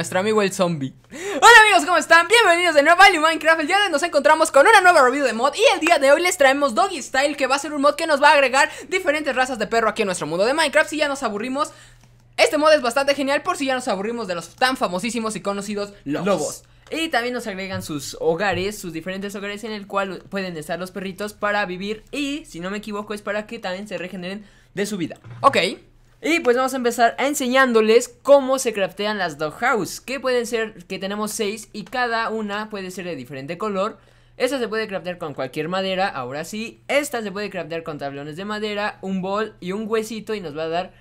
Nuestro amigo el zombie Hola amigos, ¿cómo están? Bienvenidos de nuevo a Minecraft El día de hoy nos encontramos con una nueva review de mod Y el día de hoy les traemos Doggy Style Que va a ser un mod que nos va a agregar diferentes razas de perro Aquí en nuestro mundo de Minecraft Si ya nos aburrimos Este mod es bastante genial por si ya nos aburrimos de los tan famosísimos y conocidos lobos. lobos. Y también nos agregan sus hogares, sus diferentes hogares en el cual pueden estar los perritos para vivir y, si no me equivoco, es para que también se regeneren de su vida. Ok. Y pues vamos a empezar a enseñándoles cómo se craftean las doghouse, que pueden ser que tenemos 6 y cada una puede ser de diferente color. Esta se puede craftear con cualquier madera, ahora sí. Esta se puede craftear con tablones de madera, un bol y un huesito y nos va a dar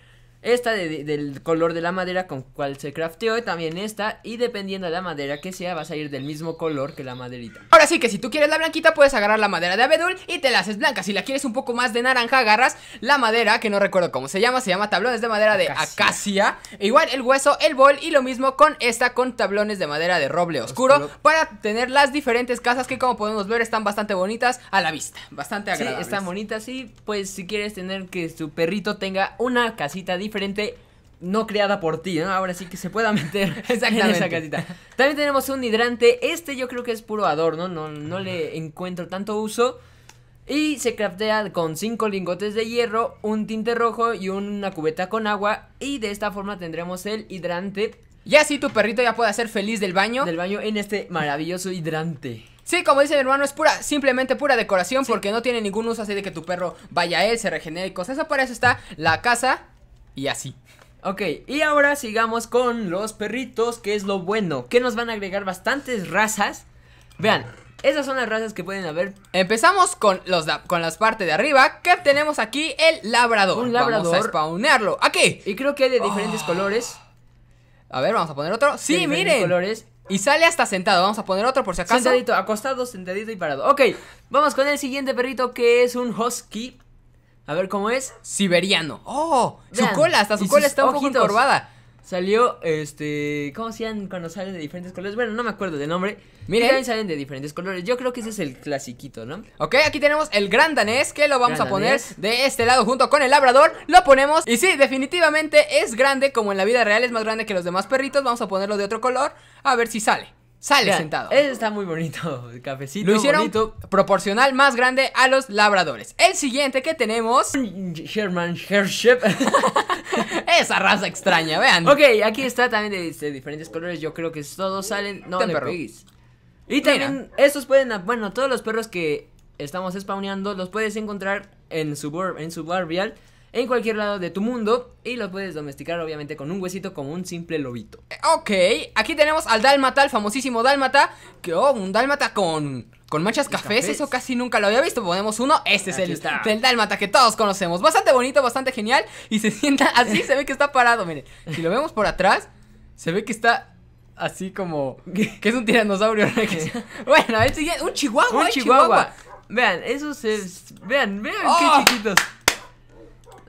esta del color de la madera con cual se crafteó, también esta, y dependiendo de la madera que sea, vas a ir del mismo color que la maderita. Ahora sí que si tú quieres la blanquita, puedes agarrar la madera de abedul y te la haces blanca. Si la quieres un poco más de naranja, agarras la madera, que no recuerdo cómo se llama, se llama tablones de madera de acacia. E igual el hueso, el bol, y lo mismo con esta, con tablones de madera de roble oscuro, para tener las diferentes casas que como podemos ver están bastante bonitas a la vista, bastante agradables. están bonitas y pues si quieres tener que Su perrito tenga una casita diferente diferente no creada por ti, ¿no? Ahora sí que se pueda meter en esa casita. También tenemos un hidrante. Este yo creo que es puro adorno, no, no le encuentro tanto uso. Y se craftea con cinco lingotes de hierro, un tinte rojo y una cubeta con agua. Y de esta forma tendremos el hidrante. Y así tu perrito ya puede ser feliz del baño. Del baño en este maravilloso hidrante. Sí, como dice mi hermano, es pura, simplemente pura decoración porque no tiene ningún uso así de que tu perro vaya a él, se regenere y cosas. Eso para eso está la casa y así. Ok, y ahora sigamos con los perritos, que es lo bueno, que nos van a agregar bastantes razas. Vean, esas son las razas que pueden haber. Empezamos con los con las partes de arriba, que tenemos aquí el labrador. Un labrador. Vamos a spawnearlo. Aquí. Y creo que hay de ah. diferentes colores. A ver, vamos a poner otro. Sí, miren. colores. Y sale hasta sentado. Vamos a poner otro por si acaso. Sentadito, acostado, sentadito y parado. Ok, vamos con el siguiente perrito que es un husky. A ver cómo es. Siberiano. ¡Oh! su cola, hasta su cola está un poco Salió, este. ¿Cómo se cuando salen de diferentes colores? Bueno, no me acuerdo del nombre. Miren. salen de diferentes colores. Yo creo que ese es el clasiquito, ¿no? Ok, aquí tenemos el gran danés que lo vamos a poner de este lado junto con el labrador. Lo ponemos. Y sí, definitivamente es grande, como en la vida real es más grande que los demás perritos. Vamos a ponerlo de otro color. A ver si sale. Sale sentado. Está muy bonito el cafecito. Lo hicieron proporcional más grande a los labradores. El siguiente que tenemos. Sherman Hership. Esa raza extraña, vean. Ok, aquí está también de, diferentes colores. Yo creo que todos salen. No no, no, Y también, estos pueden. Bueno, todos los perros que estamos spawneando los puedes encontrar en, suburb, en suburbial en cualquier lado de tu mundo y lo puedes domesticar obviamente con un huesito como un simple lobito. Eh, ok, aquí tenemos al dálmata, el famosísimo dálmata, que oh, un dálmata con... Con manchas cafés, eso casi nunca lo había visto. Ponemos uno. Este es el, el dálmata que todos conocemos. Bastante bonito, bastante genial. Y se sienta así, se ve que está parado. Miren, si lo vemos por atrás, se ve que está así como. que es un tiranosaurio. bueno, el siguiente. Un chihuahua. Un eh, chihuahua. Vean, esos es. Vean, vean qué oh. chiquitos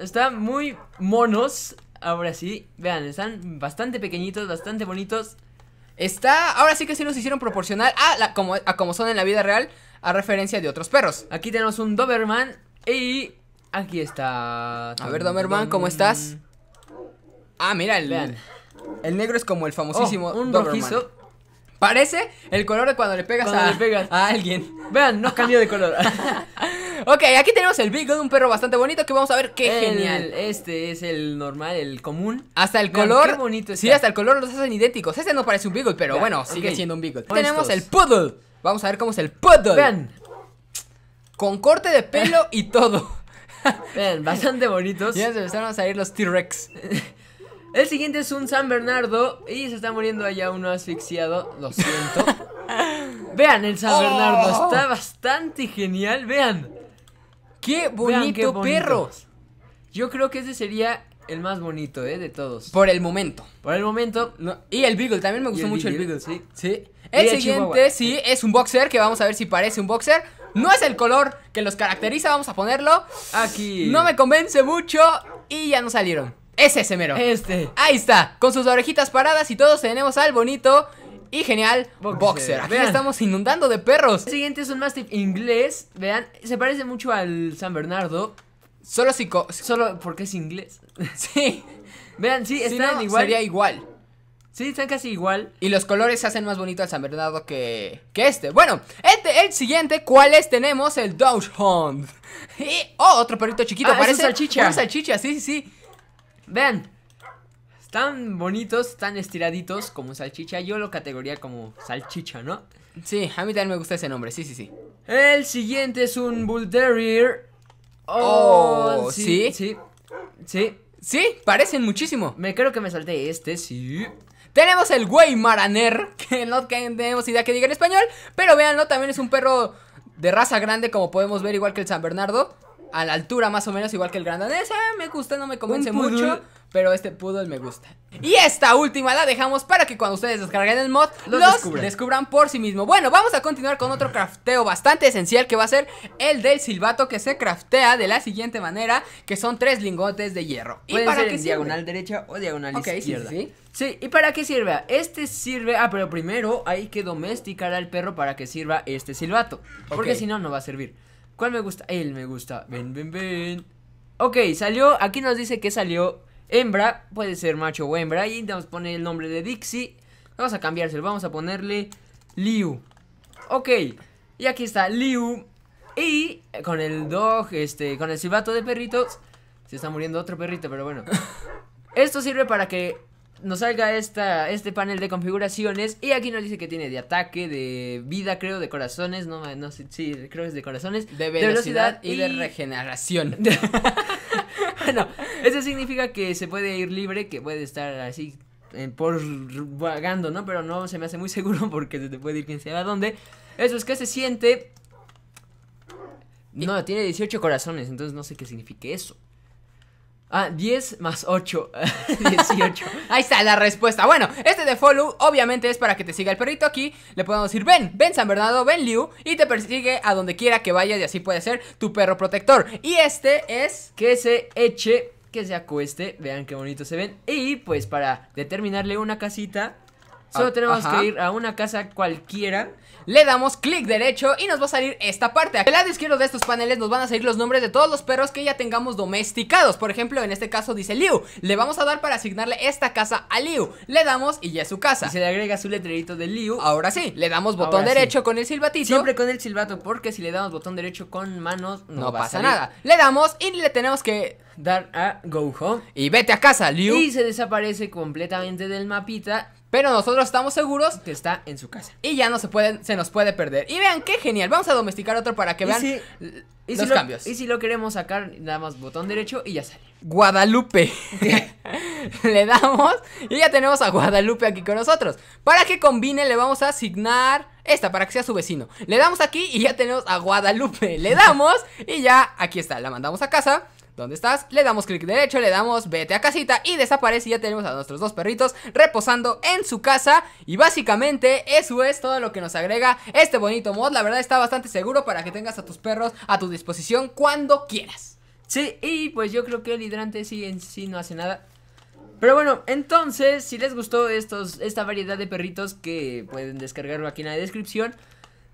están muy monos. Ahora sí, vean, están bastante pequeñitos, bastante bonitos. Está, ahora sí que sí nos hicieron proporcional a, como, a como son en la vida real, a referencia de otros perros. Aquí tenemos un Doberman y aquí está. A ver, Doberman, ¿cómo estás? Ah, mira, el, vean. el negro es como el famosísimo oh, un Doberman. Parece el color de cuando le pegas, a, a alguien. Vean, no cambió de color. Ok, aquí tenemos el Beagle, un perro bastante bonito que vamos a ver qué genial. Este es el normal, el común. Hasta el color. bonito Sí, hasta el color los hacen idénticos. Este no parece un Beagle, pero bueno, sigue siendo un Beagle. Tenemos el Poodle. Vamos a ver cómo es el Puddle Vean. Con corte de pelo y todo. Vean, bastante bonitos. Ya se empezaron a salir los T-Rex. El siguiente es un San Bernardo y se está muriendo allá uno asfixiado, lo siento. vean, el San Bernardo oh. está bastante genial, vean. ¡Qué bonito, perro! Yo creo que ese sería el más bonito, ¿eh? De todos. Por el momento. Por el momento. Y el Beagle, también me gustó mucho el Beagle, sí. Sí. El, siguiente, sí, es un boxer, que vamos a ver si parece un boxer. No es el color que los caracteriza, vamos a ponerlo. Aquí. No me convence mucho y ya no salieron. Es ese mero. Este. Ahí está, con sus orejitas paradas y todos tenemos al bonito y genial Boxer. Vean. estamos inundando de perros. El siguiente es un Mastiff inglés. Vean, se parece mucho al San Bernardo. Solo si Solo porque es inglés. Sí. Vean, sí, Si están igual. Sería igual. Sí, están casi igual. Y los colores hacen más bonito al San Bernardo que, que este. Bueno, este, el siguiente, ¿cuáles Tenemos el Dachshund. Y, oh, otro perrito chiquito. Ah, parece salchicha. salchicha, sí, sí, sí. Vean, tan bonitos, tan estiraditos como salchicha. Yo lo categoría como salchicha, ¿no? Sí, a mí también me gusta ese nombre, sí, sí, sí. El siguiente es un Bull Terrier. Oh, oh sí, sí. Sí. Sí. parecen muchísimo. Me creo que me salté este, sí. Tenemos el Güey Maraner que no tenemos idea que diga en español, pero véanlo, también es un perro de raza grande, como podemos ver, igual que el San Bernardo. A la altura más o menos, igual que el Gran Danés. me gusta, no me convence mucho pero este poodle me gusta. Y esta última la dejamos para que cuando ustedes descarguen el mod, los, descubran por sí mismo. Bueno, vamos a continuar con otro crafteo bastante esencial que va a ser el del silbato que se craftea de la siguiente manera, que son tres lingotes de hierro. ¿Y para ser qué diagonal derecha o diagonal izquierda. Sí, ¿y para qué sirve? Este sirve... Ah, pero primero hay que domesticar al perro para que sirva este silbato. Porque si no, no va a servir. ¿Cuál me gusta? Él me gusta. Ven, ven, ven. Ok, salió... Aquí nos dice que salió hembra, puede ser macho o hembra. Y vamos a poner el nombre de Dixie. Vamos a cambiárselo, vamos a ponerle Liu. Ok, y aquí está Liu. Y con el dog, este, con el silbato de perritos. Se está muriendo otro perrito, pero bueno. Esto sirve para que nos salga esta, este panel de configuraciones. Y aquí nos dice que tiene de ataque, de vida, creo, de corazones. No, no sé, sí, creo que es de corazones. De velocidad, y, de regeneración. bueno, eso significa que se puede ir libre, que puede estar así eh, por vagando, ¿no? Pero no se me hace muy seguro porque se puede ir quién sabe a dónde. Eso es que se siente. No, tiene 18 corazones, entonces no sé qué significa eso. Ah, 10 más 8. 18. Ahí está la respuesta. Bueno, este de follow obviamente es para que te siga el perrito aquí. Le podemos decir, ven, ven San Bernardo, ven Liu. Y te persigue a donde quiera que vayas y así puede ser tu perro protector. Y este es que se eche, que se acueste. Vean qué bonito se ven. Y pues para determinarle una casita, Solo ah, tenemos que ir a una casa cualquiera. Le damos clic derecho y nos va a salir esta parte. Al lado izquierdo de estos paneles nos van a salir los nombres de todos los perros que ya tengamos domesticados. Por ejemplo, en este caso dice Liu. Le vamos a dar para asignarle esta casa a Liu. Le damos y ya es su casa. se le agrega su letrerito de Liu. Ahora sí, le damos botón derecho con el silbatito. Siempre con el silbato porque si le damos botón derecho con manos no pasa nada. Le damos y le tenemos que dar a Gojo. Y vete a casa, Liu. Y se desaparece completamente del mapita. Pero nosotros estamos seguros que está en su casa. Y ya no se pueden, se nos puede perder. Y vean qué genial. Vamos a domesticar otro para que vean los cambios. y si lo queremos sacar, nada más botón derecho y ya sale. Guadalupe. le damos y ya tenemos a Guadalupe aquí con nosotros. Para que combine le vamos a asignar esta para que sea su vecino. Le damos aquí y ya tenemos a Guadalupe. Le damos y ya aquí está. La mandamos a casa. ¿Dónde estás? Le damos clic derecho, le damos vete a casita y desaparece y ya tenemos a nuestros dos perritos reposando en su casa y básicamente eso es todo lo que nos agrega este bonito mod, la verdad está bastante seguro para que tengas a tus perros a tu disposición cuando quieras. Sí, y pues yo creo que el hidrante sí en sí no hace nada. Pero bueno, entonces, si les gustó estos, esta variedad de perritos que pueden descargarlo aquí en la descripción,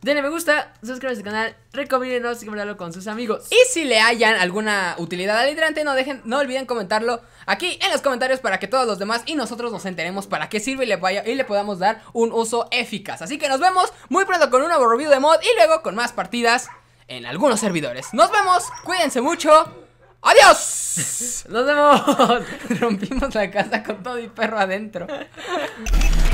Denle me gusta, suscríbanse al canal, recomiéndenos y comprarlo con sus amigos. Y si le hayan alguna utilidad al hidrante, no dejen, no olviden comentarlo aquí en los comentarios para que todos los demás y nosotros nos enteremos para qué sirve y le, vaya, y le podamos dar un uso eficaz. Así que nos vemos muy pronto con un nuevo review de mod y luego con más partidas en algunos servidores. Nos vemos, cuídense mucho. ¡Adiós! Nos vemos. Rompimos la casa con todo y perro adentro.